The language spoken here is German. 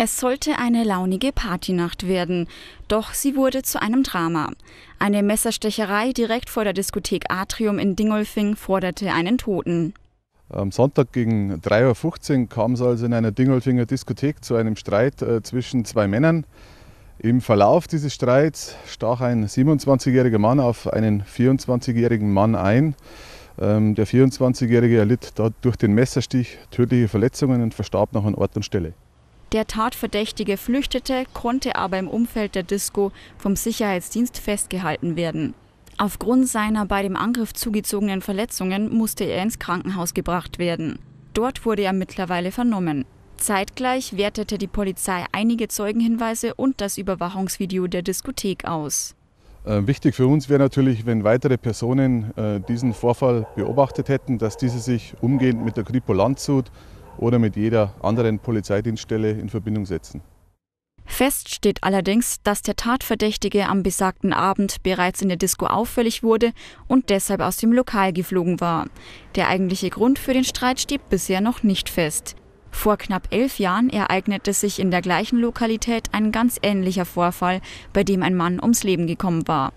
Es sollte eine launige Partynacht werden, doch sie wurde zu einem Drama. Eine Messerstecherei direkt vor der Diskothek Atrium in Dingolfing forderte einen Toten. Am Sonntag gegen 3.15 Uhr kam es also in einer Dingolfinger Diskothek zu einem Streit äh, zwischen zwei Männern. Im Verlauf dieses Streits stach ein 27-jähriger Mann auf einen 24-jährigen Mann ein. Ähm, der 24-jährige erlitt durch den Messerstich tödliche Verletzungen und verstarb noch an Ort und Stelle. Der Tatverdächtige flüchtete, konnte aber im Umfeld der Disco vom Sicherheitsdienst festgehalten werden. Aufgrund seiner bei dem Angriff zugezogenen Verletzungen musste er ins Krankenhaus gebracht werden. Dort wurde er mittlerweile vernommen. Zeitgleich wertete die Polizei einige Zeugenhinweise und das Überwachungsvideo der Diskothek aus. Äh, wichtig für uns wäre natürlich, wenn weitere Personen äh, diesen Vorfall beobachtet hätten, dass diese sich umgehend mit der Kripo Landshut oder mit jeder anderen Polizeidienststelle in Verbindung setzen. Fest steht allerdings, dass der Tatverdächtige am besagten Abend bereits in der Disco auffällig wurde und deshalb aus dem Lokal geflogen war. Der eigentliche Grund für den Streit steht bisher noch nicht fest. Vor knapp elf Jahren ereignete sich in der gleichen Lokalität ein ganz ähnlicher Vorfall, bei dem ein Mann ums Leben gekommen war.